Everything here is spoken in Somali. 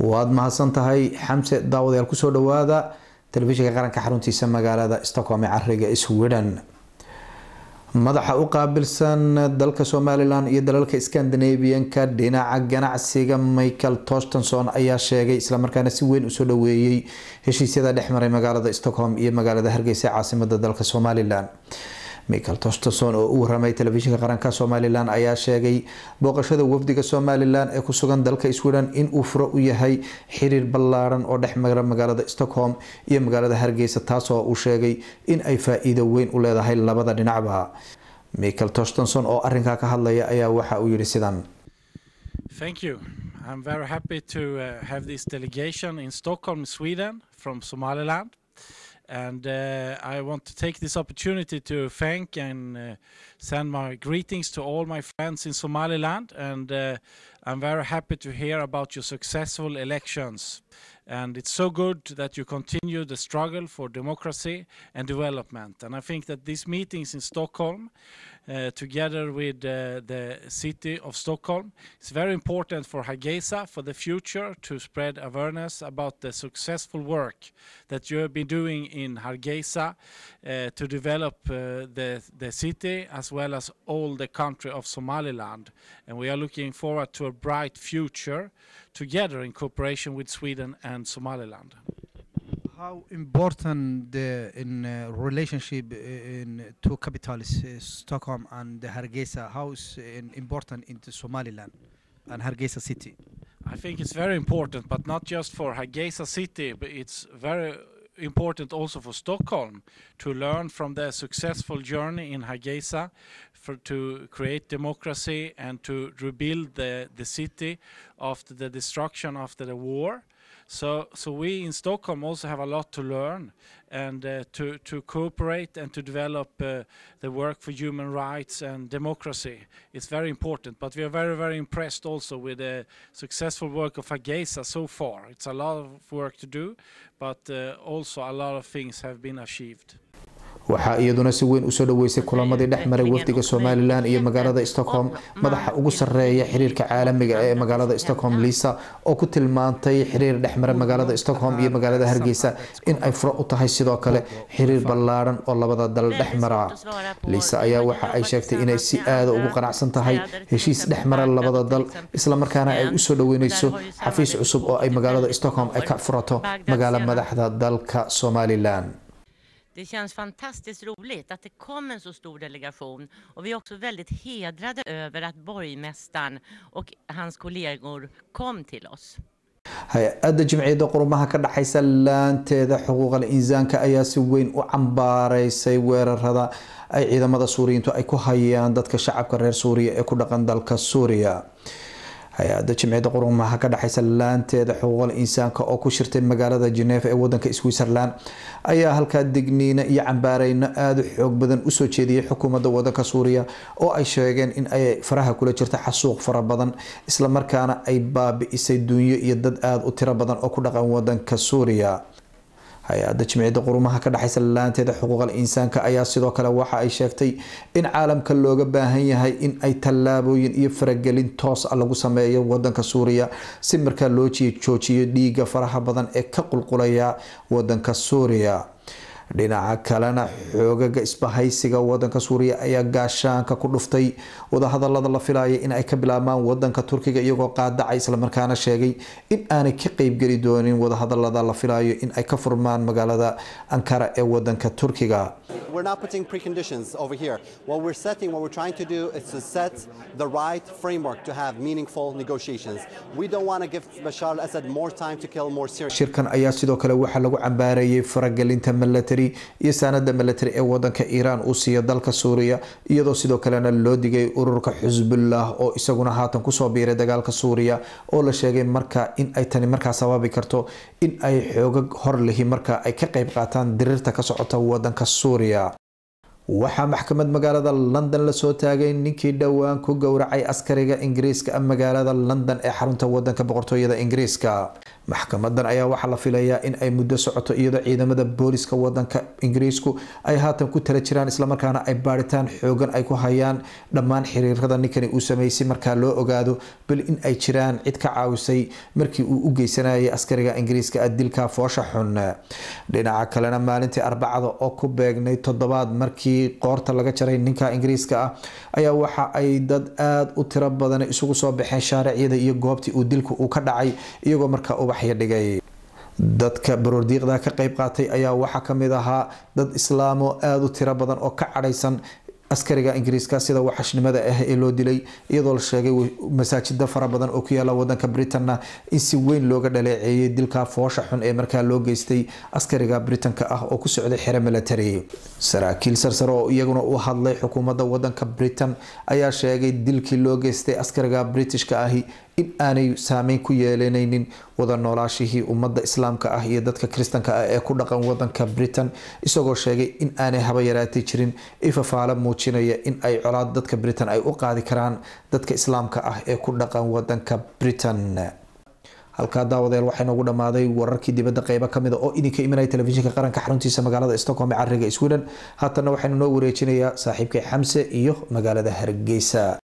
waad mahadsan tahay xamse daawadayaal kusoo dhawaada telefishinka qaranka xaruntiisa magaalada stockholm ee cariga sweden madaxa u qaabilsan dalka somalilan iyo dalalka scandinavianka dhinaca ganacsiga michael tostonson ayaa sheegay islamarkaana si weyn usoo dhaweeyey heshiisyada dhexmaray magaalada stockholm iyo magaalada hargeysa caasimada dalka somalilan michael tosterson oo u waramay telefishinka qaranka somalilan ayaa sheegay booqashada wafdiga somalilan ee kusugan dalka sweden uu furo u yahay xiriir ballaaran oo dhex mara magaalada stockholm iyo magaalada hargeysa taasoo uu sheegay in ay faa-iido weyn u leedahay labada dhinacba michael tostenson oo arinkaa ka hadlaya ayaa waxa uu yihi sidan And uh, I want to take this opportunity to thank and uh, send my greetings to all my friends in Somaliland. And uh, I'm very happy to hear about your successful elections. And it's so good that you continue the struggle for democracy and development. And I think that these meetings in Stockholm uh, together with uh, the city of Stockholm. It's very important for Hagesa for the future to spread awareness about the successful work that you have been doing in Hargeisa uh, to develop uh, the, the city as well as all the country of Somaliland. And we are looking forward to a bright future together in cooperation with Sweden and Somaliland how important the, in uh, relationship uh, in to capitals, uh, Stockholm and Hargeisa? How is uh, in important in Somaliland and Hargeisa city? I think it's very important, but not just for Hargeisa city. But it's very important also for Stockholm to learn from their successful journey in Hargeisa for, to create democracy and to rebuild the, the city after the destruction after the war so, so we in Stockholm also have a lot to learn and uh, to, to cooperate and to develop uh, the work for human rights and democracy. It's very important, but we are very, very impressed also with the successful work of Agesa so far. It's a lot of work to do, but uh, also a lot of things have been achieved. waxaa iyaduna si weyn usoo dhaweysay kulamadii dhexmaray wafdiga somalilan iyo magaalada stockholm madaxa ugu sareeya xiriirka caalamiga ah ee magaalada stockholm lisa oo ku tilmaantay xiriir dhexmara magaalada stockholm iyo magaalada hargeysa in ay furo u tahay sidoo kale xiriir ballaaran oo labada dal dhexmara liisa ayaa waxa ay sheegtay inay si aada ugu qanacsan tahay heshiis dhexmara labada dal islamarkaana ay usoo dhaweyneyso xafiis cusub oo ay magaalada stockholm ay ka furato magaalo madaxda dalka somalilan Det känns fantastiskt roligt att det kom en så stor delegation och vi är också väldigt hedrade över att borgmästaren och hans kollegor kom till oss. hay-adda jimciyadda qurumaha ka dhexaysa laanteeda al insaanka ayaa si weyn u cambaaraysay weerarada ay ciidamada suuriyiintu ay ku hayaan dadka shacabka reer suuriya ee ku dhaqan dalka suuriya hay-ada jimciyadda qurumaha ka dhexeysa laanteeda xuquuqal insaanka oo ku shirtay magaalada geneeva ee wadanka switzerland ayaa halkaa digniino iyo cambaareyno aada u xoog badan usoo jeediyay xukuumadda wadanka suuriya oo ay sheegeen in ay faraha kula jirta xasuuq fara badan islamarkaana ay baabi-isay dunyo iyo dad aada u tiro badan oo ku dhaqan wadanka suuriya hay-adda jimciyadda qurumaha ka dhexaysa lalaanteeda xuquuqal insaanka ayaa sidoo kale waxa ay sheegtay in caalamka looga baahan yahay in ay tallaabooyin iyo faragelin toos a ah lagu sameeyo wadanka suuriya si markaa loo joojiyo dhiiga faraha badan ee ka qulqulaya wadanka suuriya dhinaca kalena xoogaga isbahaysiga wadanka suuriya ayaa gaashaanka ku dhuftay wadahadalada la filaya in ay ka bilaabmaan wadanka turkiga iyagoo qaadacay islamarkaana sheegay in aanay ka qeybgeli doonin wadahadalada la filayo in ay ka furmaan magaalada ankara ee wadanka turkiga shirkan ayaa sidoo kale waxaa lagu cambaareeyay faragelinta milatary military iyo saanada military ee wadanka iiraan uu siiyo dalka suuriya iyadoo sidoo kalena loo digay ururka xusbullah oo isaguna haatan kusoo biiray dagaalka suuriya oo la sheegay marka in ay tani markaa sababi karto in ay xoogag hor lihi marka ay ka qeyb qaataan diriirta ka socota wadanka suuriya waxaa maxkamad magaalada london lasoo taagay ninkii dhowaan ku gowracay askariga ingiriiska magaalada london ee xarunta wadanka boqortooyada ingiriiska maxkamadan ayaa waxaa la filayaa in ay muddo socoto iyadoo ciidamada booliska wadanka ingiriisku ay haatan ku tala jiraan islamarkaana ay baaritaan xoogan ay ku hayaan dhammaan xiriirada ninkani uu sameysay markaa loo ogaado bal in ay jiraan cid ka caawisay markii uu u geysanayay askariga ingiriiska dilka foosha xun dhinaca kalena maalintii arbacada oo ku beegnay toddobaad markii qoorta laga jaray ninka ingiriiska ah ayaa waxa ay dad aada u tiro badan isugu soo baxeen shaaricyada iyo goobtii uu dilka uu ka dhacay iyagoo markaa waxya dhigay dadka baroordiiqda ka qeyb qaatay ayaa waxaa kamid ahaa dad islaamo aada u tiro badan oo ka cadhaysan askariga ingiriiska sida waxashnimada ah ee loo dilay iyadoo la sheegay masaajida fara badan oo ku yaala wadanka britanna in si weyn looga dhaleeceeyay dilka foosha xun ee markaa loo geystay askariga britanka ah oo ku socday xero milatari saraakiil sarsare oo iyaguna u hadlay xukuumadda wadanka britain ayaa sheegay dilkii loo geystay askariga britishka ahi in aanay saameyn ku yeelanaynin wada noolaashihii ummadda islaamka ah iyo dadka kristanka ah ee ku dhaqan wadanka britain isagoo sheegay in aanay haba yaraatay jirin ifafaala muujinaya in ay colaad dadka britain ay u qaadi karaan dadka islaamka ah ee ku dhaqan wadanka britain halkaa daawadeel waxaa inoogu dhammaaday wararkii dibadda qeybo ka mida ah oo idinka imanaya telefishinka qaranka xaruntiisa magaalada stockholm ee cariga sweden haatanna waxaanu noo wareejinayaa saaxiibkay xamse iyo magaalada hargeysa